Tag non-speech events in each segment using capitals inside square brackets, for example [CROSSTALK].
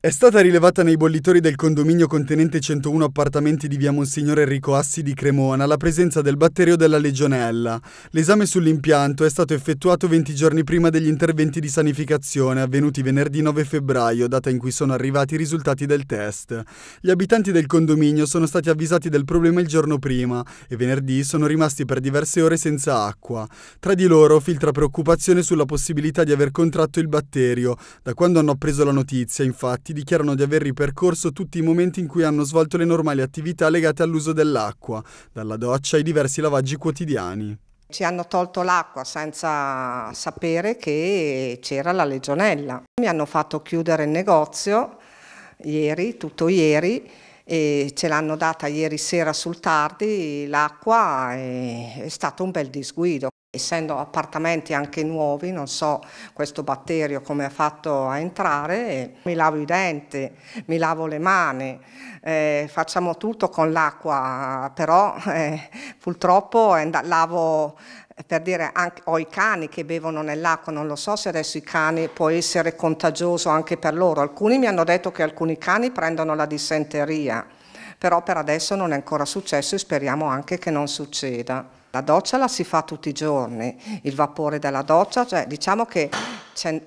È stata rilevata nei bollitori del condominio contenente 101 appartamenti di via Monsignore Enrico Assi di Cremona la presenza del batterio della legionella. L'esame sull'impianto è stato effettuato 20 giorni prima degli interventi di sanificazione avvenuti venerdì 9 febbraio, data in cui sono arrivati i risultati del test. Gli abitanti del condominio sono stati avvisati del problema il giorno prima e venerdì sono rimasti per diverse ore senza acqua. Tra di loro filtra preoccupazione sulla possibilità di aver contratto il batterio. Da quando hanno appreso la notizia, infatti, soggetti dichiarano di aver ripercorso tutti i momenti in cui hanno svolto le normali attività legate all'uso dell'acqua, dalla doccia ai diversi lavaggi quotidiani. Ci hanno tolto l'acqua senza sapere che c'era la legionella. Mi hanno fatto chiudere il negozio ieri, tutto ieri, e ce l'hanno data ieri sera sul tardi l'acqua è stato un bel disguido essendo appartamenti anche nuovi, non so questo batterio come ha fatto a entrare, mi lavo i denti, mi lavo le mani, eh, facciamo tutto con l'acqua, però eh, purtroppo eh, lavo eh, per dire anche, ho i cani che bevono nell'acqua, non lo so se adesso i cani può essere contagioso anche per loro, alcuni mi hanno detto che alcuni cani prendono la dissenteria, però per adesso non è ancora successo e speriamo anche che non succeda. La doccia la si fa tutti i giorni, il vapore della doccia, cioè diciamo che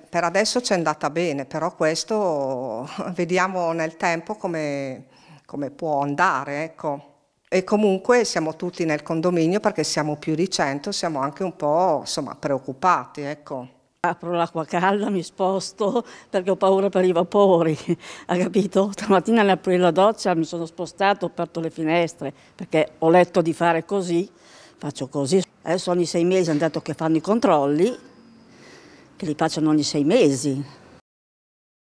per adesso ci è andata bene, però questo [LAUGHS] vediamo nel tempo come, come può andare. Ecco. E comunque siamo tutti nel condominio perché siamo più di 100, siamo anche un po' insomma, preoccupati. Ecco. Apro l'acqua calda, mi sposto perché ho paura per i vapori, [LAUGHS] ha capito? Stamattina ne aprire la doccia mi sono spostato, ho aperto le finestre perché ho letto di fare così faccio così. Adesso ogni sei mesi hanno detto che fanno i controlli, che li facciano ogni sei mesi.